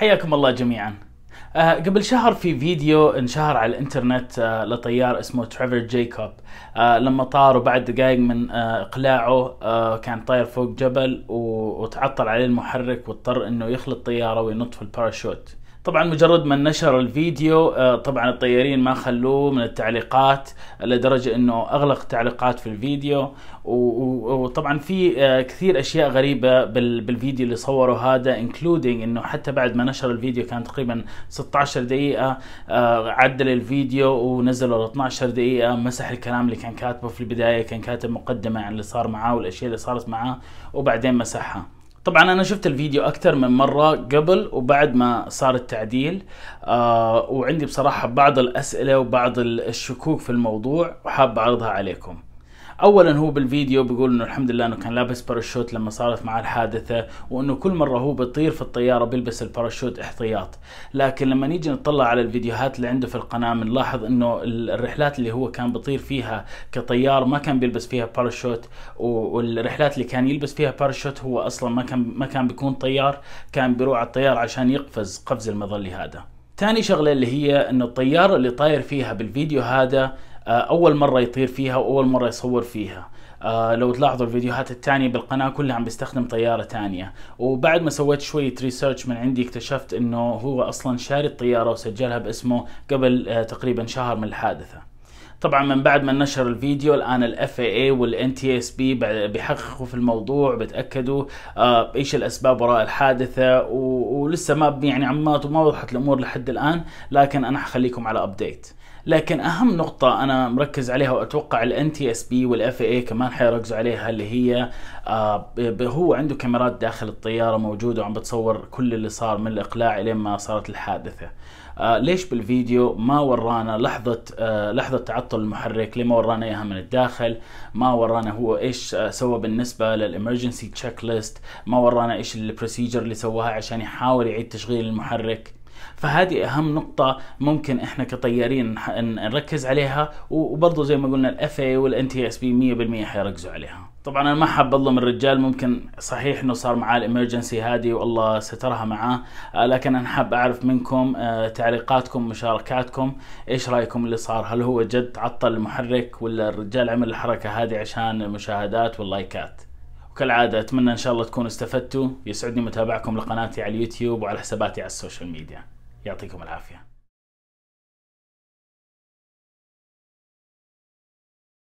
حياكم الله جميعا أه قبل شهر في فيديو انشهر على الانترنت أه لطيار اسمه تريفر جايكوب أه لما طار وبعد دقائق من آه، اقلاعه آه، كان طاير فوق جبل وتعطل عليه المحرك واضطر انه يخلط طياره وينط في الباراشوت طبعا مجرد ما نشر الفيديو آه، طبعا الطيارين ما خلوه من التعليقات لدرجة انه اغلق تعليقات في الفيديو وطبعا في آه، كثير اشياء غريبة بالفيديو اللي صوره هذا انكلودينج انه حتى بعد ما نشر الفيديو كان تقريبا 16 دقيقة آه، عدل الفيديو ونزله ل 12 دقيقة مسح الكلام اللي كان كاتبه في البداية كان كاتب مقدمة عن اللي صار معاه والاشياء اللي صارت معاه وبعدين مسحها طبعا انا شفت الفيديو اكثر من مره قبل وبعد ما صار التعديل آه وعندي بصراحه بعض الاسئله وبعض الشكوك في الموضوع وحاب اعرضها عليكم اولا هو بالفيديو بيقول انه الحمد لله انه كان لابس باراشوت لما صارت معه الحادثه وانه كل مره هو بيطير في الطياره بيلبس الباراشوت احتياط لكن لما نيجي نطلع على الفيديوهات اللي عنده في القناه بنلاحظ انه الرحلات اللي هو كان بيطير فيها كطيار ما كان بيلبس فيها باراشوت والرحلات اللي كان يلبس فيها باراشوت هو اصلا ما كان ما كان بيكون طيار كان بيروح على الطيار عشان يقفز قفز المظلي هذا ثاني شغلة اللي هي انه الطيارة اللي طاير فيها بالفيديو هذا آه، اول مره يطير فيها واول مره يصور فيها آه لو تلاحظوا الفيديوهات الثانية بالقناة كلها عم بيستخدم طيارة ثانية وبعد ما سويت شوية ريسيرش من عندي اكتشفت انه هو اصلا شاري الطيارة وسجلها باسمه قبل آه تقريبا شهر من الحادثة طبعا من بعد ما نشر الفيديو الان الـ FAA والـ NTSB بيحققوا في الموضوع بتاكدوا آه ايش الاسباب وراء الحادثه ولسه ما يعني عم ما وضحت الامور لحد الان لكن انا حخليكم على ابديت لكن اهم نقطه انا مركز عليها واتوقع الان تي اس بي والاف اي كمان حيركزوا عليها اللي هي آه هو عنده كاميرات داخل الطياره موجوده وعم بتصور كل اللي صار من الاقلاع لين ما صارت الحادثه آه ليش بالفيديو ما ورانا لحظة آه لحظة تعطل المحرك ليه ما ورانا اياها من الداخل ما ورانا هو ايش آه، سوى بالنسبة للامرجنسي تشيك ليست ما ورانا ايش البروسيجر اللي سواها عشان يحاول يعيد تشغيل المحرك فهذه اهم نقطه ممكن احنا كطيارين نركز عليها وبرضه زي ما قلنا الاف اي والان تي اس بي 100% حيركزوا عليها طبعا انا ما حاب اظلم الرجال ممكن صحيح انه صار معاه الامرجنسي هذه والله سترها معاه آه، لكن انا حاب اعرف منكم آه، تعليقاتكم مشاركاتكم ايش رايكم اللي صار هل هو جد عطل المحرك ولا الرجال عمل الحركه هذه عشان المشاهدات واللايكات وكالعادة أتمنى إن شاء الله تكونوا استفدتوا يسعدني متابعكم لقناتي على اليوتيوب وعلى حساباتي على السوشيال ميديا يعطيكم العافية